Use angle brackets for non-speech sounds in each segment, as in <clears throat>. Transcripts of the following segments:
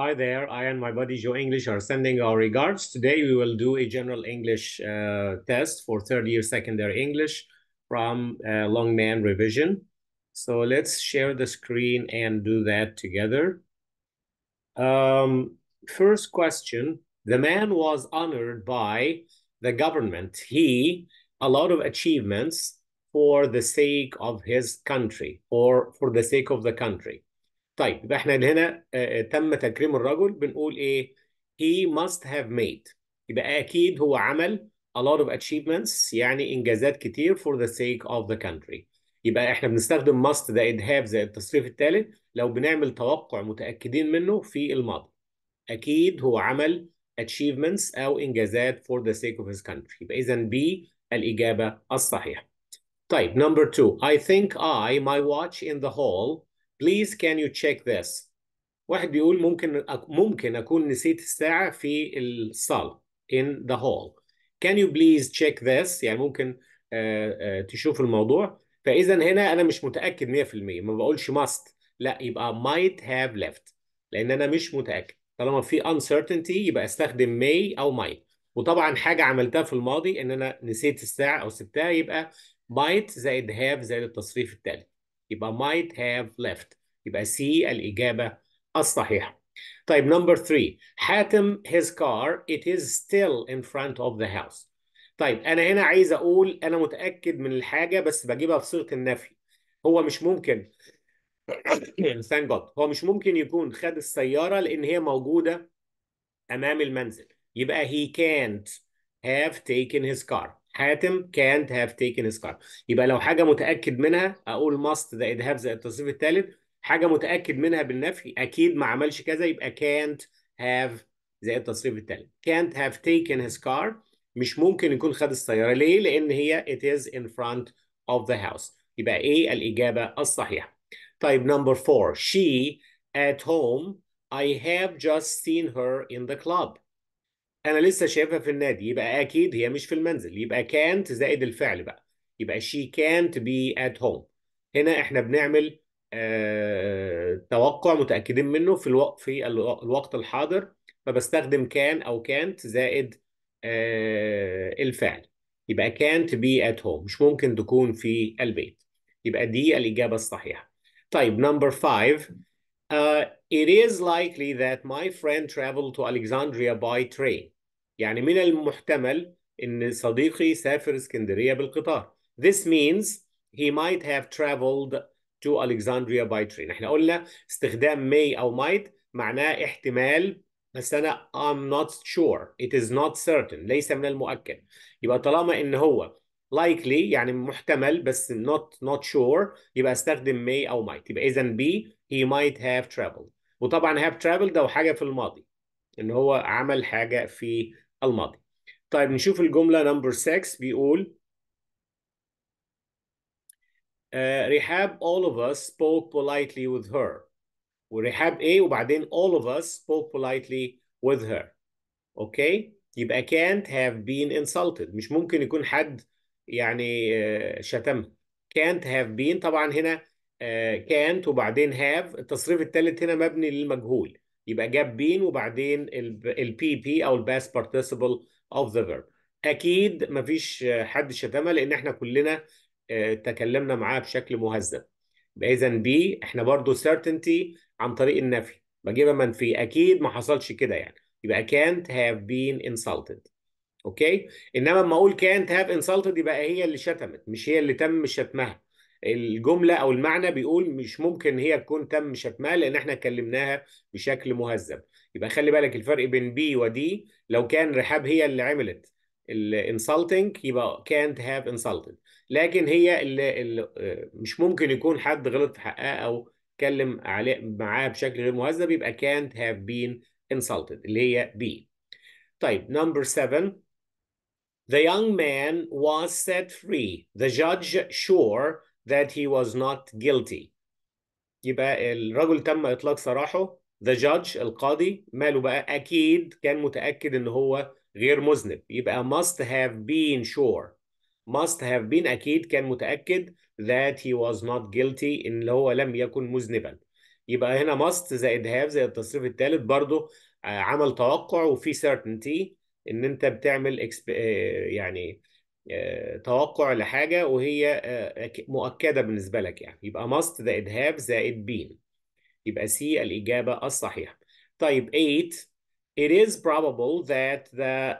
Hi there, I and my buddy Joe English are sending our regards. Today we will do a general English uh, test for third year secondary English from uh, Longman Revision. So let's share the screen and do that together. Um, first question, the man was honored by the government. He, a lot of achievements for the sake of his country or for the sake of the country. طيب يبقى احنا هنا آه، آه، تم تكريم الرجل بنقول ايه he must have made يبقى اكيد هو عمل a lot of achievements يعني انجازات كتير for the sake of the country يبقى احنا بنستخدم must زائد have زائد التصريف الثالث لو بنعمل توقع متاكدين منه في الماضي اكيد هو عمل achievements او انجازات for the sake of his country يبقى اذا B الاجابه الصحيحه طيب number 2 I think I my watch in the hall Please can you check this واحد بيقول ممكن ممكن أكون نسيت الساعة في الصالة in the hall can you please check this يعني ممكن آه، آه، تشوف الموضوع فإذا هنا أنا مش متأكد 100% ما بقولش must لا يبقى might have left لأن أنا مش متأكد طالما في uncertainty يبقى استخدم may أو might وطبعا حاجة عملتها في الماضي إن أنا نسيت الساعة أو سبتها يبقى might زائد have زائد التصريف التالي يبقى might have left يبقى C الإجابة الصحيحة طيب number 3 حاتم his car it is still in front of the house طيب أنا هنا عايز أقول أنا متأكد من الحاجة بس بجيبها في صيغة النفي هو مش ممكن <coughs> هو مش ممكن يكون خد السيارة لأن هي موجودة أمام المنزل يبقى he can't have taken his car حاتم can't have taken his car يبقى لو حاجة متأكد منها أقول must زائد have زائد التصريف الثالث حاجة متأكد منها بالنفي أكيد ما عملش كذا يبقى can't have زائد التصريف الثالث can't have taken his car مش ممكن يكون خد السيارة ليه؟ لأن هي it is in front of the house يبقى إيه الإجابة الصحيحة طيب number four she at home I have just seen her in the club انا لسه شايفها في النادي يبقى اكيد هي مش في المنزل يبقى كانت زائد الفعل بقى يبقى شي كانت بي ات هوم هنا احنا بنعمل آه توقع متاكدين منه في الوقت في الوقت الحاضر فبستخدم كان او كانت زائد آه الفعل يبقى كانت بي ات هوم مش ممكن تكون في البيت يبقى دي الاجابه الصحيحه طيب نمبر 5 Uh, it is likely that my friend traveled to Alexandria by train. يعني من المحتمل ان صديقي سافر اسكندريه بالقطار this means he might have traveled to Alexandria by train احنا قلنا استخدام may او might معناه احتمال بس انا I'm not sure it is not certain ليس من المؤكد يبقى طالما ان هو likely يعني محتمل بس not not sure يبقى استخدم may او might يبقى اذا B he might have traveled وطبعا have traveled ده حاجه في الماضي ان هو عمل حاجه في الماضي طيب نشوف الجملة نمبر 6 بيقول uh, رحاب all of us spoke politely with her ورحاب ايه وبعدين all of us spoke politely with her اوكي okay? يبقى can't have been insulted مش ممكن يكون حد يعني شتم آه، شتمها can't have been طبعا هنا uh, can't وبعدين have التصريف الثالث هنا مبني للمجهول يبقى جاب بين وبعدين البي بي او الباس بارتيسيبل اوف ذا فيرب اكيد مفيش حد شتمها لان احنا كلنا آه، تكلمنا معاه بشكل مهذب يبقى اذا بي احنا برضو سيرتينتي عن طريق النفي بجيبها منفي اكيد ما حصلش كده يعني يبقى كانت هاف بين انسلتد اوكي انما لما اقول كانت هاف انسلتد يبقى هي اللي شتمت مش هي اللي تم شتمها الجملة أو المعنى بيقول مش ممكن هي تكون تم شتمها لأن احنا كلمناها بشكل مهذب يبقى خلي بالك الفرق بين بي ودي لو كان رحاب هي اللي عملت الانسلتنج يبقى كانت هاف انسلتد لكن هي اللي, اللي مش ممكن يكون حد غلط في حقها أو اتكلم عليه معاها بشكل غير مهذب يبقى كانت هاف بين انسالتد اللي هي بي طيب نمبر 7 The young man was set free. The judge sure that he was not guilty يبقى الرجل تم اطلاق سراحه the judge القاضي ماله بقى اكيد كان متاكد ان هو غير مذنب يبقى must have been sure must have been اكيد كان متاكد that he was not guilty ان هو لم يكن مذنبا يبقى هنا must زائد have زائد التصريف الثالث برضو آه، عمل توقع وفي certainty ان انت بتعمل آه، يعني آه، توقع لحاجة وهي آه، مؤكدة بالنسبة لك يعني يبقى must زائد have زائد been يبقى C الإجابة الصحيحة طيب 8 It is probable that the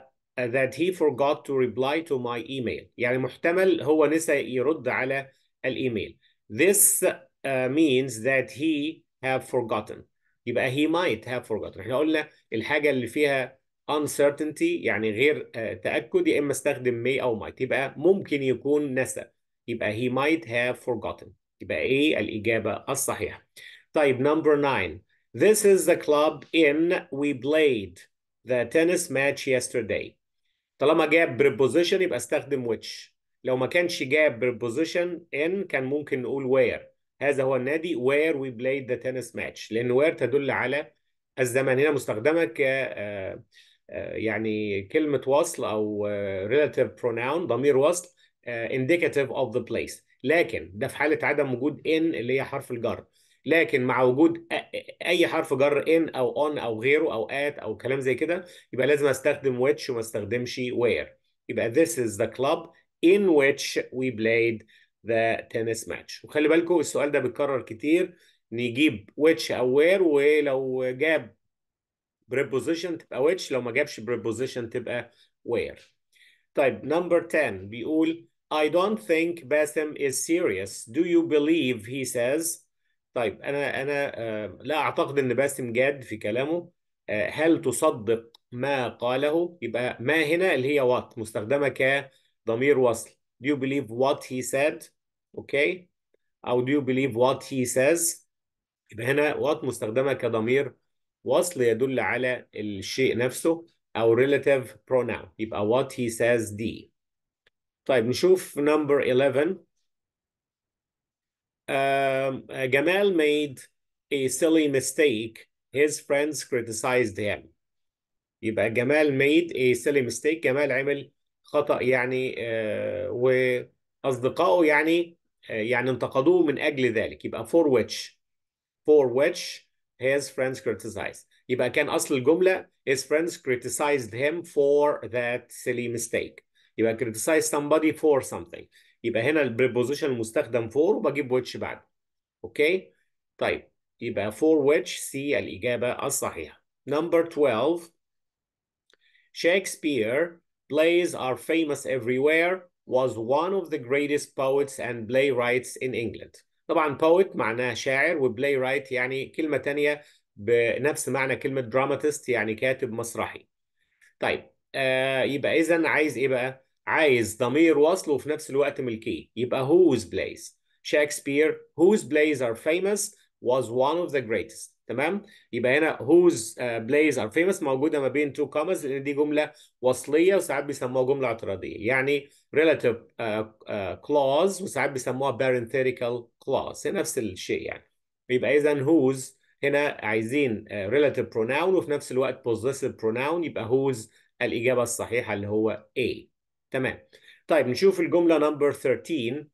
that he forgot to reply to my email يعني محتمل هو نسى يرد على الإيميل This uh, means that he have forgotten يبقى he might have forgotten احنا قلنا الحاجة اللي فيها uncertainty يعني غير تأكد يا إما استخدم may أو might يبقى ممكن يكون نسى يبقى he might have forgotten يبقى إيه الإجابة الصحيحة طيب number 9 This is the club in we played the tennis match yesterday طالما جاب preposition يبقى استخدم which لو ما كانش جاب preposition in كان ممكن نقول where هذا هو النادي where we played the tennis match لأن where تدل على الزمن هنا مستخدمة ك آه، يعني كلمة وصل أو آه، relative pronoun ضمير وصل آه، indicative of the place لكن ده في حالة عدم وجود in اللي هي حرف الجر لكن مع وجود أي حرف جر in أو on أو غيره أو at أو كلام زي كده يبقى لازم أستخدم which وما أستخدمش where يبقى this is the club in which we played the tennis match وخلي بالكم السؤال ده بيتكرر كتير نجيب which أو where ولو جاب بريبوزيشن تبقى which لو ما جابش بريبوزيشن تبقى where طيب نمبر 10 بيقول I don't think Basim is serious do you believe he says طيب انا انا آه، لا اعتقد ان باسم جاد في كلامه آه، هل تصدق ما قاله يبقى ما هنا اللي هي what مستخدمه كضمير وصل do you believe what he said اوكي okay. او do you believe what he says يبقى هنا what مستخدمه كضمير وصل يدل على الشيء نفسه أو relative pronoun يبقى what he says دي طيب نشوف number 11 جمال Gamal made a silly mistake his friends criticized him يبقى جمال made a silly mistake جمال عمل خطأ يعني uh, وأصدقائه يعني uh, يعني انتقدوه من أجل ذلك يبقى for which for which his friends criticized يبقى كان اصل الجمله his friends criticized him for that silly mistake يبقى criticize somebody for something يبقى هنا preposition المستخدم for وبجيب which بعد اوكي طيب يبقى for which سي الاجابه الصحيحه number 12 Shakespeare plays are famous everywhere was one of the greatest poets and playwrights in England طبعا poet معناه شاعر وبلاي رايت يعني كلمة تانية بنفس معنى كلمة دراماتيست يعني كاتب مسرحي طيب آه يبقى إذا عايز إيه بقى؟ عايز ضمير وصله وفي نفس الوقت ملكيه يبقى whose plays شakespeare whose plays are famous was one of the greatest تمام يبقى هنا whose uh, plays are famous موجوده ما بين two commas لان دي جمله وصليه وساعات بيسموها جمله اعتراضيه يعني relative uh, uh, clause وساعات بيسموها parenthetical clause هي نفس الشيء يعني يبقى اذا whose هنا عايزين uh, relative pronoun وفي نفس الوقت possessive pronoun يبقى whose الاجابه الصحيحه اللي هو A تمام طيب نشوف الجمله number 13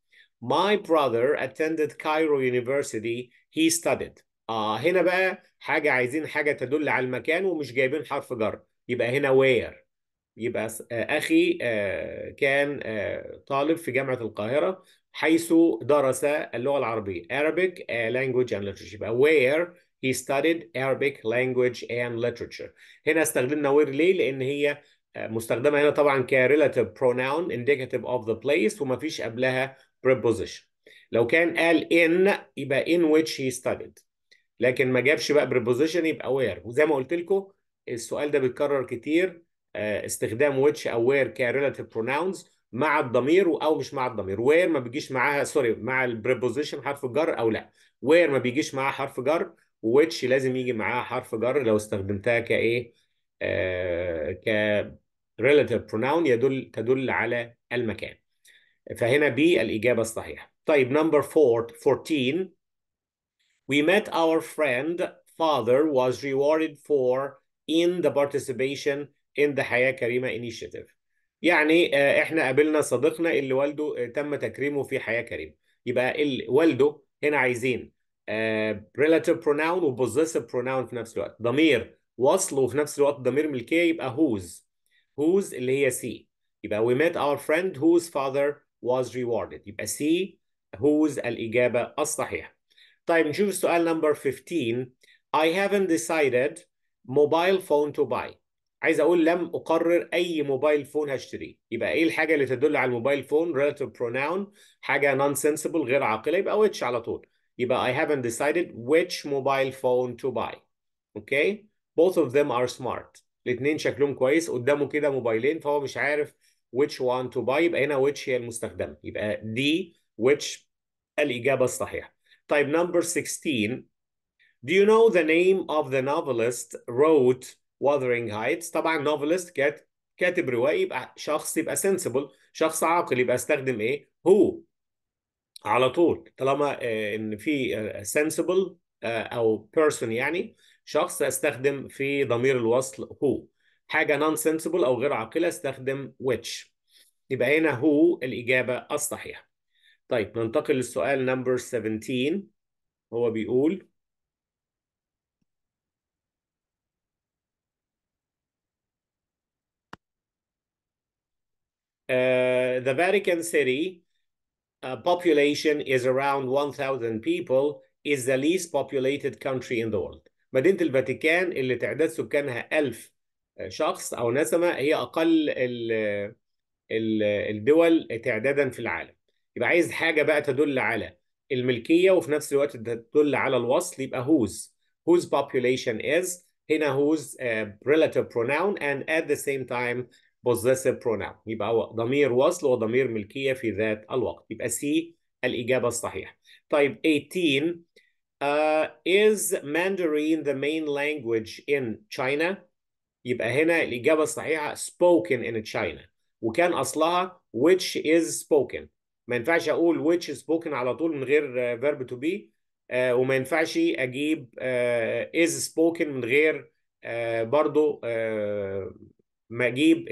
My brother attended Cairo University. He studied. آه هنا بقى حاجة عايزين حاجة تدل على المكان ومش جايبين حرف جر. يبقى هنا where. يبقى آه، أخي آه، كان آه، طالب في جامعة القاهرة حيث درس اللغة العربية Arabic language and literature يبقى where he studied Arabic language and literature هنا استخدمنا where ليه؟ لأن هي مستخدمه هنا طبعا كريلاتيف pronoun indicative of the place ومفيش قبلها preposition لو كان قال in يبقى in which he studied لكن ما جابش بقى preposition يبقى where وزي ما قلت لكم السؤال ده بيتكرر كتير آه، استخدام which او where كريلاتيف pronouns مع الضمير او مش مع الضمير where ما بيجيش معاها سوري مع البريبوزيشن حرف جر او لا where ما بيجيش معاها حرف جر which لازم يجي معاها حرف جر لو استخدمتها كايه آه ك relative pronoun يدل تدل على المكان فهنا ب الإجابة الصحيحة طيب number four, 14 we met our friend father was rewarded for in the participation in the حياة كريمة initiative يعني آه، احنا قابلنا صديقنا اللي والده آه، تم تكريمه في حياة كريمة يبقى والده هنا عايزين آه، relative pronoun و possessive pronoun في نفس الوقت ضمير وصل وفي نفس الوقت ضمير ملكية يبقى whose whose اللي هي يبقى we met our friend whose father was rewarded يبقى C whose الإجابة الصحيحة طيب نشوف السؤال number 15 I haven't decided mobile phone to buy عايز اقول لم اقرر اي موبايل فون هشتريه يبقى ايه الحاجه اللي تدل على الموبايل فون relative pronoun حاجه نون غير عاقله يبقى which على طول يبقى I haven't decided which mobile phone to buy okay both of them are smart الاثنين شكلهم كويس قدامه كده موبايلين فهو مش عارف which one to buy يبقى هنا which هي المستخدمه يبقى دي which الاجابه الصحيحه طيب number 16 Do you know the name of the novelist wrote Wuthering Heights طبعا novelist كات كاتب روائي يبقى شخص يبقى sensible شخص عاقل يبقى استخدم ايه هو على طول طالما آه، ان في آه، sensible آه، او person يعني شخص استخدم في ضمير الوصل هو حاجه نون سنسبل او غير عاقله استخدم which يبقى هنا هو الاجابه الصحيحه طيب ننتقل للسؤال نمبر 17 هو بيقول Uh, the Vatican City uh, population is around 1,000 people is the least populated country in the world مدينة الفاتيكان اللي تعداد سكانها 1000 آه، شخص أو نسمة هي أقل ال الدول تعدادا في العالم يبقى عايز حاجة بقى تدل على الملكية وفي نفس الوقت تدل على الوصل يبقى whose whose population is هنا whose uh, relative pronoun and at the same time possessive pronoun يبقى ضمير وصل وضمير ملكية في ذات الوقت يبقى C الإجابة الصحيحة طيب 18 uh, is Mandarin the main language in China يبقى هنا الإجابة الصحيحة spoken in China وكان أصلها which is spoken ما ينفعش أقول which is spoken على طول من غير uh, verb to be uh, وما ينفعش أجيب uh, is spoken من غير uh, برضو uh, ما أجيب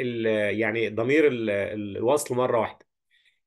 يعني ضمير الوصل مرة واحدة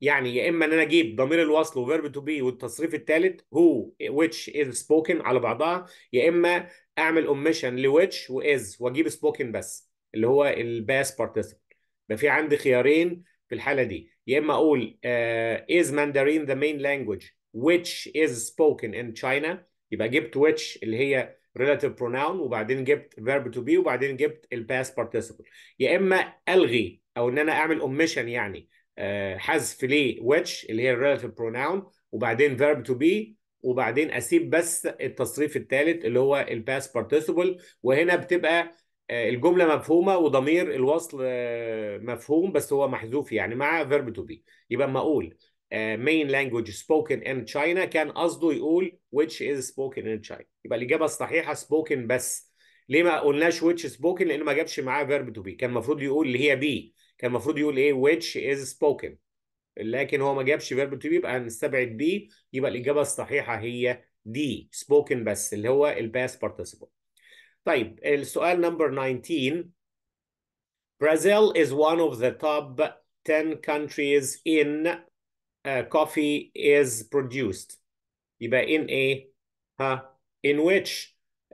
يعني يا اما ان انا اجيب ضمير الوصل وفيرب تو بي والتصريف الثالث هو which is spoken على بعضها يا اما اعمل اوميشن لwhich واز واجيب spoken بس اللي هو الباس بارتيسيبل يبقى في عندي خيارين في الحاله دي يا اما اقول uh, is mandarin the main language which is spoken in China يبقى جبت which اللي هي relative pronoun وبعدين جبت verb to be وبعدين جبت الباس participle يا اما الغي او ان انا اعمل omission يعني آه، حذف ليه which اللي هي الريلاتيف بروناون وبعدين verb to be وبعدين اسيب بس التصريف الثالث اللي هو الباست بارتيسيبل وهنا بتبقى آه، الجمله مفهومه وضمير الوصل آه، مفهوم بس هو محذوف يعني مع verb to be يبقى اما اقول main language spoken in China كان قصده يقول which is spoken in China يبقى الإجابة الصحيحة spoken بس ليه ما قلناش which spoken لأنه ما جابش معاه verb to be كان المفروض يقول اللي هي be كان المفروض يقول ايه which is spoken لكن هو ما جابش فيرب تو يبقى هنستبعد بي يبقى الاجابه الصحيحه هي دي spoken بس اللي هو past participle طيب السؤال نمبر 19 Brazil is one of the top 10 countries in uh, coffee is produced يبقى in ايه ها in which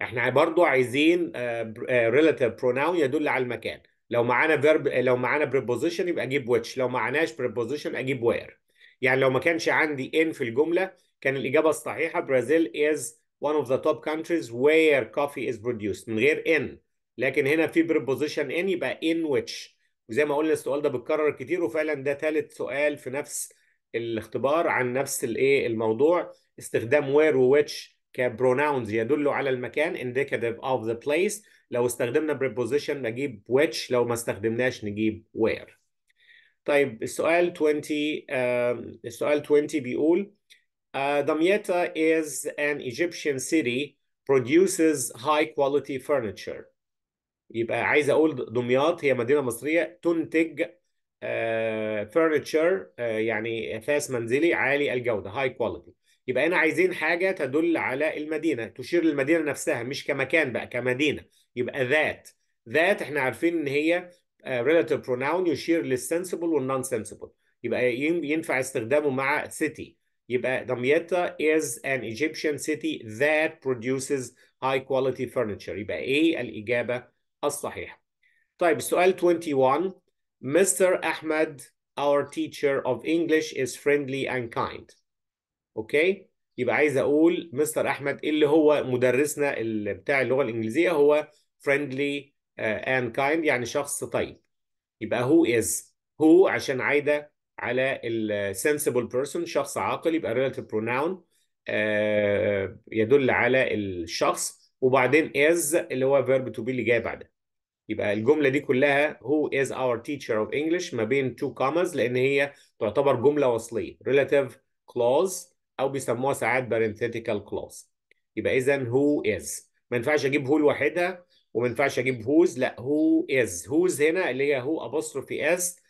احنا برضو عايزين uh, uh relative pronoun يدل على المكان لو معانا فيرب لو معانا بريبوزيشن يبقى اجيب ويتش لو معناش بريبوزيشن اجيب وير يعني لو ما كانش عندي ان في الجمله كان الاجابه الصحيحه برازيل از one of the top countries where coffee is produced من غير ان لكن هنا في بريبوزيشن ان يبقى ان ويتش وزي ما قلنا السؤال ده بيتكرر كتير وفعلا ده ثالث سؤال في نفس الاختبار عن نفس الايه الموضوع استخدام وير وويتش كبروناونز يدلوا على المكان indicative of the place لو استخدمنا preposition نجيب which لو ما استخدمناش نجيب where طيب السؤال 20 uh, السؤال 20 بيقول uh, آه، Damietta is an Egyptian city produces high quality furniture يبقى عايز اقول دمياط هي مدينه مصريه تنتج فurniture آه، uh, آه، uh, يعني اثاث منزلي عالي الجوده high quality يبقى هنا عايزين حاجة تدل على المدينة تشير للمدينة نفسها مش كمكان بقى كمدينة يبقى ذات ذات احنا عارفين ان هي آه، relative pronoun يشير للsensible والنون سنسبل يبقى ينفع استخدامه مع city يبقى دمياتا is an Egyptian city that produces high quality furniture يبقى ايه الإجابة الصحيحة طيب سؤال 21 Mr. Ahmed our teacher of English is friendly and kind اوكي يبقى عايز اقول مستر احمد اللي هو مدرسنا اللي بتاع اللغه الانجليزيه هو friendly آه، and kind يعني شخص طيب يبقى هو از هو عشان عايده على السنسبل بيرسون شخص عاقل يبقى relative pronoun آه، يدل على الشخص وبعدين از اللي هو verb to be اللي جاي بعدها يبقى الجمله دي كلها هو از اور تيشر اوف انجلش ما بين تو كوماز لان هي تعتبر جمله وصليه relative clause او بيسموها ساعات parenthetical كلوز يبقى اذا هو از ما ينفعش اجيب هو لوحدها وما ينفعش اجيب هوز لا هو از هوز هنا اللي هي هو ابوستروفي از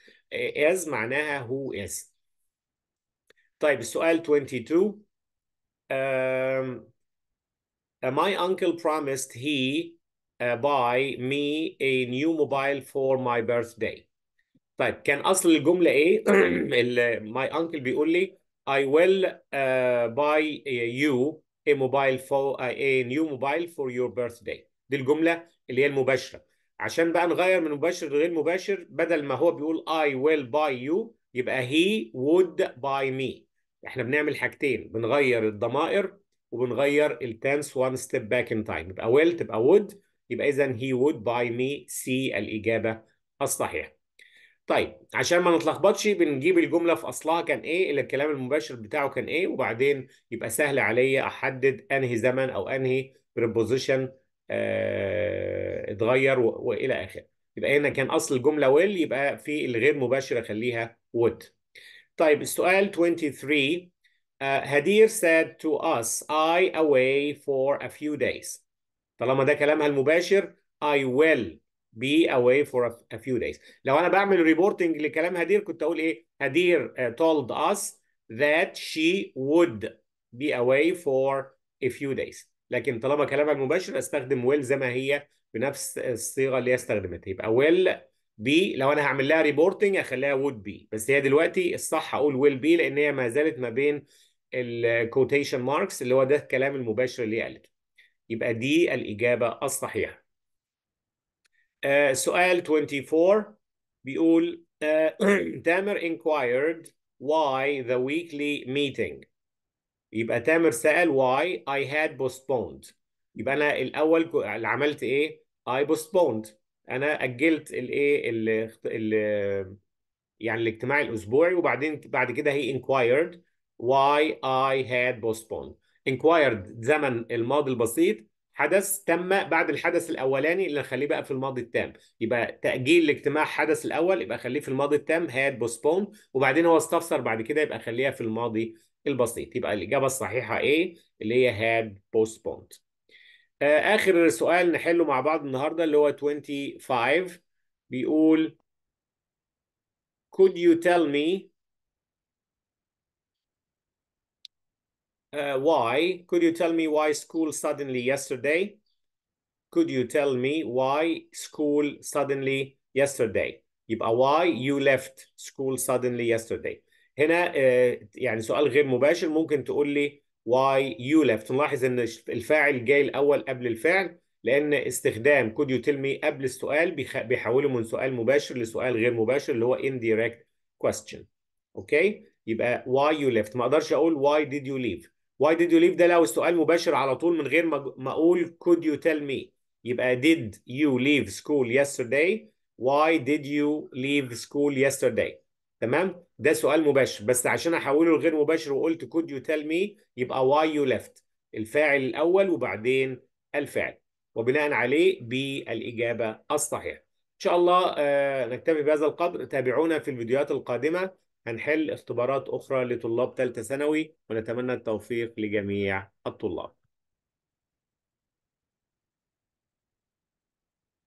از معناها هو از طيب السؤال 22 um, my uncle promised he uh, buy me a new mobile for my birthday. طيب كان اصل الجمله ايه؟ <clears throat> my uncle بيقول لي I will uh, buy uh, you a mobile for uh, a new mobile for your birthday دي الجملة اللي هي المباشرة عشان بقى نغير من مباشر لغير مباشر بدل ما هو بيقول I will buy you يبقى he would buy me احنا بنعمل حاجتين بنغير الضمائر وبنغير التنس one step back in time يبقى will تبقى would يبقى اذا he would buy me C الإجابة الصحيحة طيب عشان ما نتلخبطش بنجيب الجمله في اصلها كان ايه الكلام المباشر بتاعه كان ايه وبعدين يبقى سهل عليا احدد انهي زمن او انهي بريبوزيشن آه اتغير والى اخره يبقى هنا كان اصل الجمله ويل يبقى في الغير مباشر اخليها would طيب السؤال 23 uh, هدير said to us I away for a few days طالما ده كلامها المباشر I will be away for a few days لو انا بعمل ريبورتنج لكلام هدير كنت اقول ايه هدير uh, told us that she would be away for a few days لكن طالما كلامها المباشر استخدم will زي ما هي بنفس الصيغه اللي هي استخدمتها يبقى will be لو انا هعمل لها ريبورتنج اخليها would be بس هي دلوقتي الصح اقول will be لان هي ما زالت ما بين الكوتيشن ماركس اللي هو ده الكلام المباشر اللي قالته يبقى دي الاجابه الصحيحه آه، سؤال 24 بيقول آه، <clears throat> تامر inquired why the weekly meeting يبقى تامر سأل why I had postponed يبقى أنا الأول اللي عملت إيه I postponed أنا أجلت الإيه ال يعني الاجتماع الأسبوعي وبعدين بعد كده هي inquired why I had postponed inquired زمن الماضي البسيط حدث تم بعد الحدث الاولاني اللي نخليه بقى في الماضي التام يبقى تاجيل لاجتماع حدث الاول يبقى خليه في الماضي التام هاد بوستبون وبعدين هو استفسر بعد كده يبقى خليها في الماضي البسيط يبقى الاجابه الصحيحه ايه اللي هي هاد آه، بوستبوند اخر سؤال نحله مع بعض النهارده اللي هو 25 بيقول could you tell me Uh, why? Could you tell me why school suddenly yesterday? Could you tell me why school suddenly yesterday? يبقى why you left school suddenly yesterday. هنا uh, يعني سؤال غير مباشر ممكن تقول لي why you left. نلاحظ ان الفاعل جاي الاول قبل الفعل لان استخدام could you tell me قبل السؤال بيحوله من سؤال مباشر لسؤال غير مباشر اللي هو indirect question. اوكي؟ okay? يبقى why you left ما اقدرش اقول why did you leave why did you leave ده لو السؤال مباشر على طول من غير ما اقول could you tell me يبقى did you leave school yesterday why did you leave school yesterday تمام ده سؤال مباشر بس عشان احوله لغير مباشر وقلت could you tell me يبقى why you left الفاعل الاول وبعدين الفعل وبناء عليه بالاجابه الصحيحه ان شاء الله آه، نكتفي بهذا القدر تابعونا في الفيديوهات القادمه هنحل اختبارات أخرى لطلاب ثالثة ثانوي ونتمنى التوفيق لجميع الطلاب